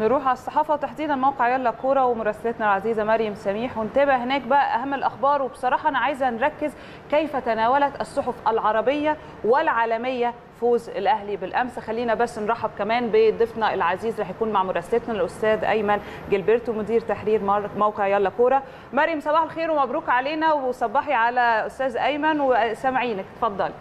نروح على الصحافه تحديدا موقع يلا كوره ومراسلتنا العزيزه مريم سميح ونتابع هناك بقى اهم الاخبار وبصراحه انا عايزه نركز كيف تناولت الصحف العربيه والعالميه فوز الاهلي بالامس خلينا بس نرحب كمان بضيفنا العزيز اللي يكون مع مراسلتنا الاستاذ ايمن جلبرتو مدير تحرير موقع يلا كوره مريم صباح الخير ومبروك علينا وصبحي على استاذ ايمن وسامعينك اتفضلي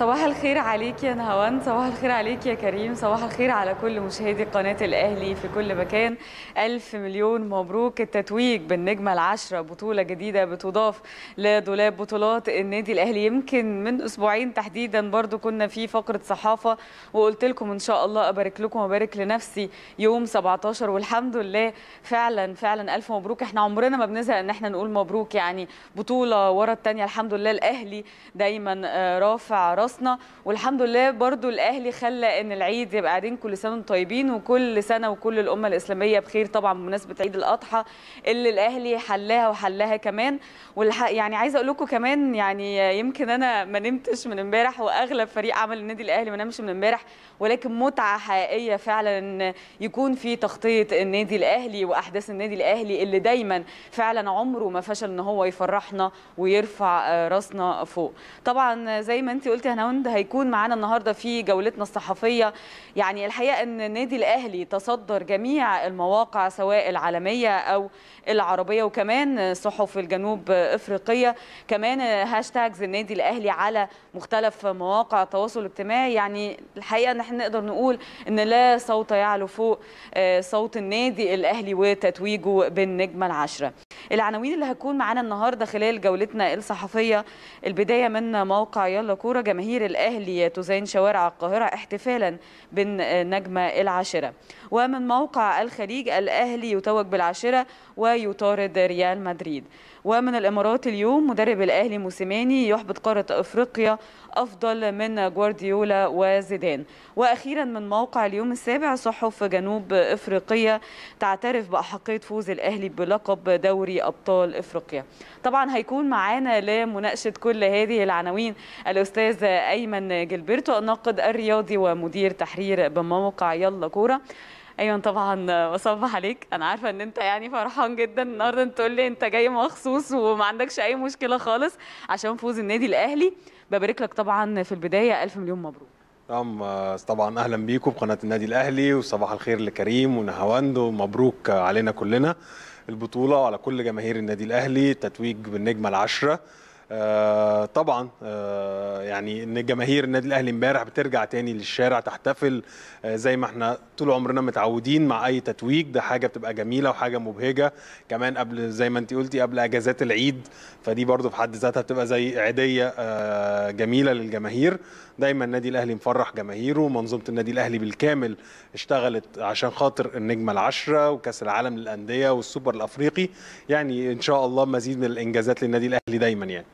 صباح الخير عليك يا نهوان صباح الخير عليك يا كريم صباح الخير على كل مشاهدي قناة الأهلي في كل مكان ألف مليون مبروك التتويج بالنجمة العشرة بطولة جديدة بتضاف لدولاب بطولات النادي الأهلي يمكن من أسبوعين تحديدا برضو كنا في فقرة صحافة وقلت لكم إن شاء الله أبارك لكم وأبارك لنفسي يوم 17 والحمد لله فعلا فعلا ألف مبروك احنا عمرنا ما بنزهق إن احنا نقول مبروك يعني بطولة ورا الثانية الحمد لله الأهلي دايما آه، رافع راس خلصنا والحمد لله برضو الاهلي خلى ان العيد يبقى قاعدين كل سنه وانتم طيبين وكل سنه وكل الامه الاسلاميه بخير طبعا بمناسبه عيد الاضحى اللي الاهلي حلاها وحلاها كمان والحق يعني عايزه اقول لكم كمان يعني يمكن انا ما نمتش من امبارح واغلب فريق عمل النادي الاهلي ما نامش من امبارح ولكن متعه حقيقيه فعلا ان يكون في تخطيط النادي الاهلي واحداث النادي الاهلي اللي دايما فعلا عمره ما فشل ان هو يفرحنا ويرفع راسنا فوق طبعا زي ما انت قلتي هنوند هيكون معانا النهارده في جولتنا الصحفيه يعني الحقيقه ان النادي الاهلي تصدر جميع المواقع سواء العالميه او العربيه وكمان صحف الجنوب افريقيه كمان هاشتاجز النادي الاهلي على مختلف مواقع التواصل الاجتماعي يعني الحقيقه ان احنا نقدر نقول ان لا صوت يعلو فوق آه، صوت النادي الاهلي وتتويجه بالنجمه العاشره العناوين اللي هتكون معانا النهارده خلال جولتنا الصحفيه البدايه من موقع يلا كوره جماهير الاهلي تزين شوارع القاهره احتفالا بالنجمه العاشره ومن موقع الخليج الاهلي يتوج بالعاشره ويطارد ريال مدريد ومن الامارات اليوم مدرب الاهلي موسيماني يحبط قاره افريقيا افضل من جوارديولا وزيدان واخيرا من موقع اليوم السابع صحف جنوب افريقيه تعترف باحقيه فوز الاهلي بلقب دوري ابطال افريقيا طبعا هيكون معانا لمناقشه كل هذه العناوين الاستاذ ايمن جلبرتو الناقد الرياضي ومدير تحرير بموقع يلا كوره ايوه طبعا وصبح عليك انا عارفه ان انت يعني فرحان جدا النهارده انت تقول لي انت جاي مخصوص وما عندكش اي مشكله خالص عشان فوز النادي الاهلي ببارك لك طبعا في البدايه الف مليون مبروك نعم طبعا اهلا بيكم بقناه النادي الاهلي وصباح الخير لكريم ونهاوند ومبروك علينا كلنا البطوله وعلى كل جماهير النادي الاهلي تتويج بالنجمه العشره آه، طبعا آه، يعني ان جماهير النادي الاهلي امبارح بترجع تاني للشارع تحتفل آه، زي ما احنا طول عمرنا متعودين مع اي تتويج ده حاجه بتبقى جميله وحاجه مبهجه كمان قبل زي ما انت قلتي قبل اجازات العيد فدي برضو في حد ذاتها بتبقى زي عيديه جميله للجماهير دايما النادي الاهلي مفرح جماهيره منظومه النادي الاهلي بالكامل اشتغلت عشان خاطر النجمه العشره وكاس العالم للانديه والسوبر الافريقي يعني ان شاء الله مزيد من الانجازات للنادي الاهلي دايما يعني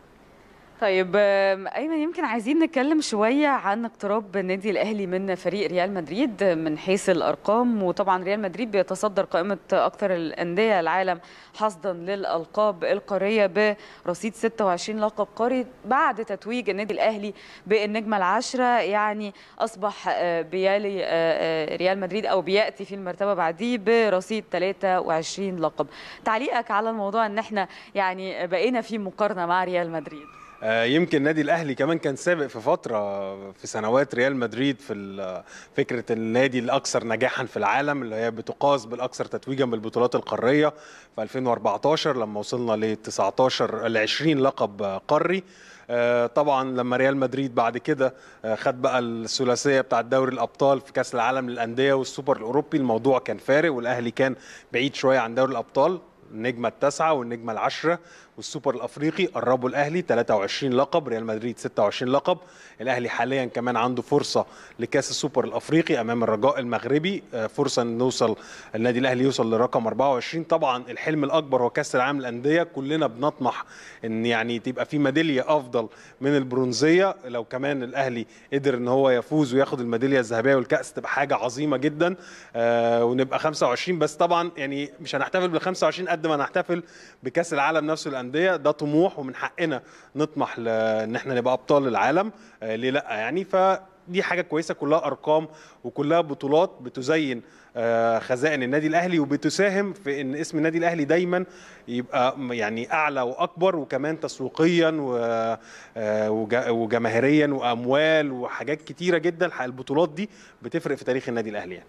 طيب ايمن يمكن عايزين نتكلم شويه عن اقتراب النادي الاهلي من فريق ريال مدريد من حيث الارقام وطبعا ريال مدريد بيتصدر قائمه اكثر الانديه العالم حصدا للالقاب القاريه برصيد 26 لقب قاري بعد تتويج النادي الاهلي بالنجمه العاشره يعني اصبح آه، بيالي آه، آه، ريال مدريد او بياتي في المرتبه بعديه برصيد 23 لقب تعليقك على الموضوع ان احنا يعني بقينا في مقارنه مع ريال مدريد آه، يمكن النادي الاهلي كمان كان سابق في فتره في سنوات ريال مدريد في فكره النادي الاكثر نجاحا في العالم اللي هي بتقاس بالاكثر تتويجا بالبطولات القاريه في 2014 لما وصلنا ل 19 ل 20 لقب قاري آه، طبعا لما ريال مدريد بعد كده آه، خد بقى الثلاثيه بتاعه دوري الابطال في كاس العالم للانديه والسوبر الاوروبي الموضوع كان فارق والاهلي كان بعيد شويه عن دوري الابطال النجمة التاسعة والنجمة العشرة والسوبر الافريقي قربوا الاهلي 23 لقب ريال مدريد 26 لقب الاهلي حاليا كمان عنده فرصه لكاس السوبر الافريقي امام الرجاء المغربي آه، فرصه ان نوصل النادي الاهلي يوصل لرقم 24 طبعا الحلم الاكبر هو كاس العالم للانديه كلنا بنطمح ان يعني تبقى في ميداليه افضل من البرونزيه لو كمان الاهلي قدر ان هو يفوز وياخد الميداليه الذهبيه والكاس تبقى حاجه عظيمه جدا آه، ونبقى 25 بس طبعا يعني مش هنحتفل بال 25 قد ما هنحتفل بكاس العالم نفسه الانديه ده طموح ومن حقنا نطمح ان احنا نبقى ابطال العالم آه، ليه لا يعني ف دي حاجه كويسه كلها ارقام وكلها بطولات بتزين آه، خزائن النادي الاهلي وبتساهم في ان اسم النادي الاهلي دايما يبقى يعني اعلى واكبر وكمان تسويقيا آه، وجماهيريا واموال وحاجات كتيره جدا البطولات دي بتفرق في تاريخ النادي الاهلي يعني.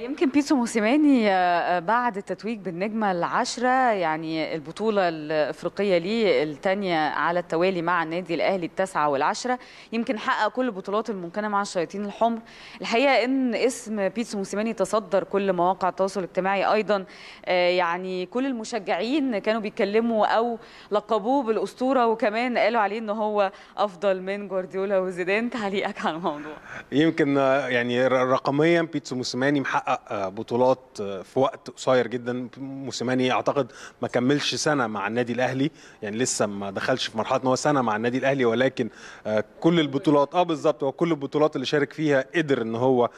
يمكن بيتسو موسيماني آه، آه، بعد التتويج بالنجمة العاشره يعني البطولة الأفريقية ليه الثانية على التوالي مع النادي الأهلي التاسعة والعاشره يمكن حقق كل البطولات الممكنة مع الشياطين الحمر الحقيقة إن اسم بيتسو موسيماني تصدر كل مواقع التواصل الاجتماعي أيضا آه، يعني كل المشجعين كانوا بيتكلموا أو لقبوه بالأسطورة وكمان قالوا عليه إن هو أفضل من جوارديولا وزيدان تعليقك على الموضوع يمكن يعني رقميا بيتسو موسيماني محقق حقق آه، بطولات آه، في وقت قصير جدا موسيماني اعتقد ما كملش سنه مع النادي الاهلي يعني لسه ما دخلش في مرحله ان هو سنه مع النادي الاهلي ولكن آه، كل البطولات اه بالظبط هو كل البطولات اللي شارك فيها قدر ان هو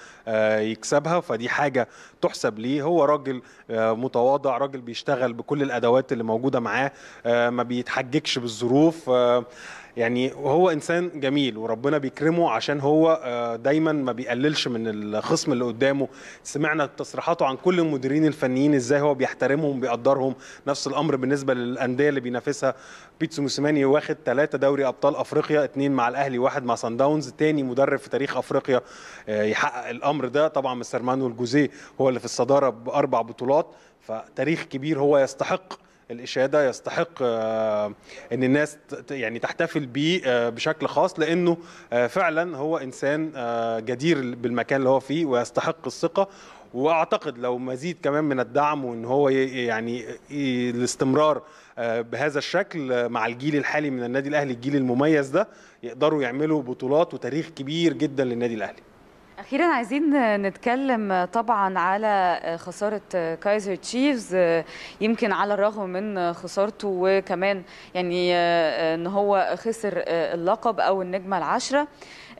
يكسبها فدي حاجه تحسب ليه هو راجل متواضع راجل بيشتغل بكل الادوات اللي موجوده معاه ما بيتحججش بالظروف يعني وهو انسان جميل وربنا بيكرمه عشان هو آه، دايما ما بيقللش من الخصم اللي قدامه سمعنا تصريحاته عن كل المديرين الفنيين ازاي هو بيحترمهم بيقدرهم نفس الامر بالنسبه للانديه اللي بينافسها بيتسو موسيماني واخد ثلاثه دوري ابطال افريقيا اثنين مع الاهلي واحد مع سان داونز ثاني مدرب في تاريخ افريقيا آه، يحقق الامر ده طبعا مستر مانويل جوزيه هو اللي في الصداره باربع بطولات فتاريخ كبير هو يستحق الاشاده يستحق آه، ان الناس يعني تحتفل بيه آه، بشكل خاص لانه آه، فعلا هو انسان جدير بالمكان اللي هو فيه ويستحق الثقه واعتقد لو مزيد كمان من الدعم وان هو يعني الاستمرار بهذا الشكل مع الجيل الحالي من النادي الاهلي الجيل المميز ده يقدروا يعملوا بطولات وتاريخ كبير جدا للنادي الاهلي اخيرا عايزين نتكلم طبعا على خساره كايزر تشيفز يمكن على الرغم من خسارته وكمان يعني آه، آه، ان هو خسر آه، اللقب او النجمه العاشره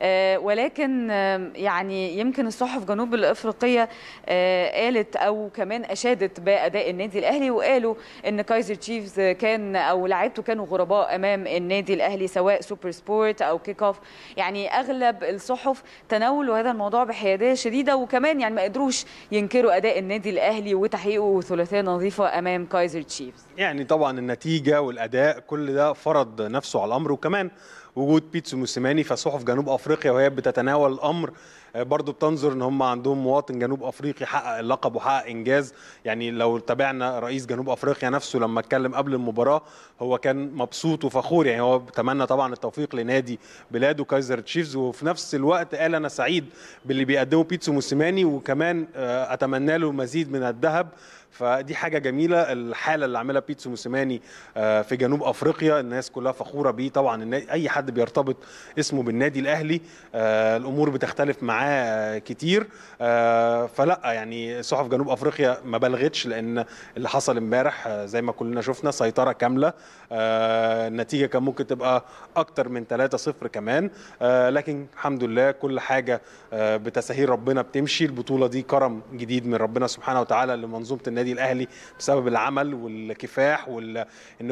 آه، ولكن يعني يمكن الصحف جنوب الافريقيه آه، قالت او كمان اشادت باداء النادي الاهلي وقالوا ان كايزر تشيفز كان او لعيبته كانوا غرباء امام النادي الاهلي سواء سوبر سبورت او كيك اوف يعني اغلب الصحف تناولوا هذا الموضوع بحياديه شديده وكمان يعني ما قدروش ينكروا اداء النادي الاهلي وتحقيقه ثلاثيه نظيفه امام كايزر تشيفز يعني طبعا النتيجه والاداء كل ده فرض نفسه على الامر وكمان وجود بيتسو موسيماني في صحف جنوب افريقيا وهي بتتناول الامر آه، برضو بتنظر ان هم عندهم مواطن جنوب افريقي حقق اللقب وحقق انجاز يعني لو تابعنا رئيس جنوب افريقيا نفسه لما اتكلم قبل المباراه هو كان مبسوط وفخور يعني هو تمنى طبعا التوفيق لنادي بلاده كايزر تشيفز وفي نفس الوقت قال انا سعيد باللي بيقدمه بيتسو موسيماني وكمان آه، اتمنى له مزيد من الذهب فدي حاجه جميله الحاله اللي عاملها بيتسو موسيماني آه، في جنوب افريقيا الناس كلها فخوره بيه طبعا اي حد بيرتبط اسمه بالنادي الاهلي الامور بتختلف معاه معاه كتير آه، فلا يعني صحف جنوب افريقيا ما بلغتش لان اللي حصل امبارح آه، زي ما كلنا شفنا سيطره كامله آه، النتيجه كان ممكن تبقى اكتر من 3-0 كمان لكن الحمد لله كل حاجه بتساهيل ربنا بتمشي البطوله دي كرم جديد من ربنا سبحانه وتعالى لمنظومه النادي الاهلي بسبب العمل والكفاح وان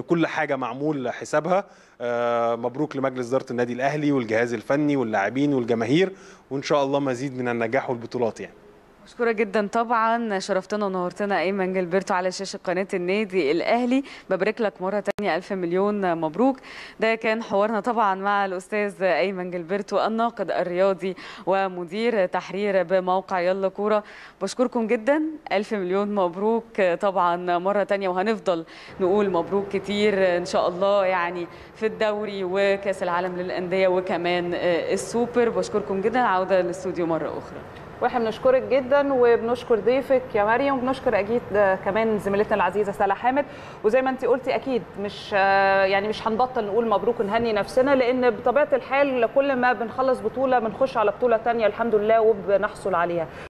كل حاجه معمول حسابها مبروك لمجلس اداره النادي الاهلي والجهاز الفني واللاعبين والجماهير وان شاء الله مزيد من النجاح والبطولات يعني مشكورة جدا طبعا شرفتنا ونورتنا ايمن جلبرتو على شاشة قناة النادي الاهلي ببارك لك مرة تانية الف مليون مبروك ده كان حوارنا طبعا مع الاستاذ ايمن جلبرتو الناقد الرياضي ومدير تحرير بموقع يلا كورة بشكركم جدا الف مليون مبروك طبعا مرة تانية وهنفضل نقول مبروك كتير ان شاء الله يعني في الدوري وكاس العالم للاندية وكمان السوبر بشكركم جدا عودة للاستوديو مرة اخرى واحنا بنشكرك جدا وبنشكر ضيفك يا مريم وبنشكر اكيد كمان زميلتنا العزيزه سلا حامد وزي ما انت قلتي اكيد مش يعني مش هنبطل نقول مبروك ونهني نفسنا لان بطبيعه الحال كل ما بنخلص بطوله بنخش على بطوله ثانيه الحمد لله وبنحصل عليها